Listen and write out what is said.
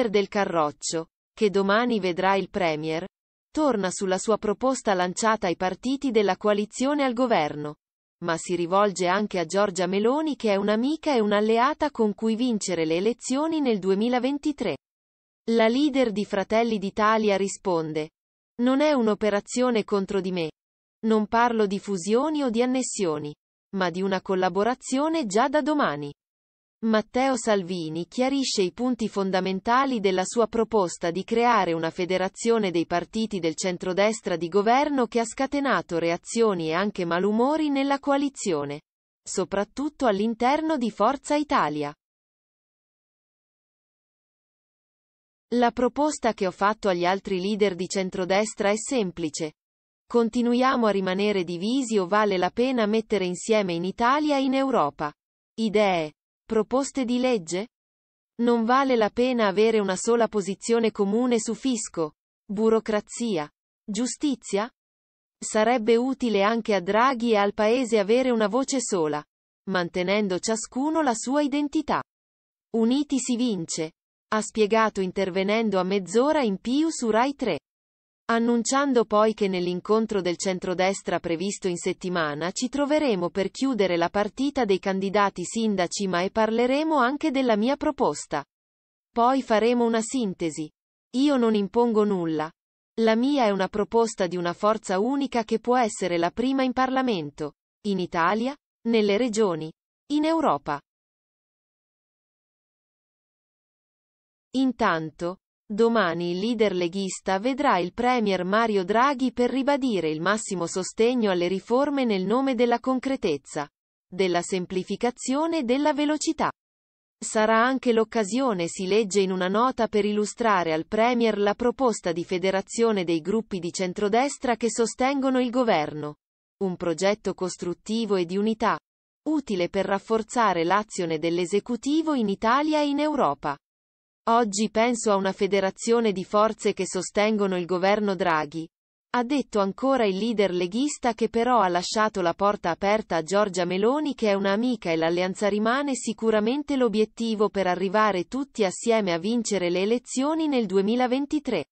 leader del Carroccio, che domani vedrà il Premier, torna sulla sua proposta lanciata ai partiti della coalizione al governo, ma si rivolge anche a Giorgia Meloni che è un'amica e un'alleata con cui vincere le elezioni nel 2023. La leader di Fratelli d'Italia risponde, non è un'operazione contro di me. Non parlo di fusioni o di annessioni, ma di una collaborazione già da domani. Matteo Salvini chiarisce i punti fondamentali della sua proposta di creare una federazione dei partiti del centrodestra di governo che ha scatenato reazioni e anche malumori nella coalizione, soprattutto all'interno di Forza Italia. La proposta che ho fatto agli altri leader di centrodestra è semplice. Continuiamo a rimanere divisi o vale la pena mettere insieme in Italia e in Europa idee, Proposte di legge? Non vale la pena avere una sola posizione comune su fisco, burocrazia, giustizia? Sarebbe utile anche a Draghi e al Paese avere una voce sola, mantenendo ciascuno la sua identità. Uniti si vince, ha spiegato intervenendo a mezz'ora in più su Rai 3 annunciando poi che nell'incontro del centrodestra previsto in settimana ci troveremo per chiudere la partita dei candidati sindaci ma e parleremo anche della mia proposta. Poi faremo una sintesi. Io non impongo nulla. La mia è una proposta di una forza unica che può essere la prima in Parlamento, in Italia, nelle regioni, in Europa. Intanto, Domani il leader leghista vedrà il Premier Mario Draghi per ribadire il massimo sostegno alle riforme nel nome della concretezza, della semplificazione e della velocità. Sarà anche l'occasione, si legge in una nota, per illustrare al Premier la proposta di federazione dei gruppi di centrodestra che sostengono il governo. Un progetto costruttivo e di unità, utile per rafforzare l'azione dell'esecutivo in Italia e in Europa. Oggi penso a una federazione di forze che sostengono il governo Draghi. Ha detto ancora il leader leghista che però ha lasciato la porta aperta a Giorgia Meloni che è un'amica e l'alleanza rimane sicuramente l'obiettivo per arrivare tutti assieme a vincere le elezioni nel 2023.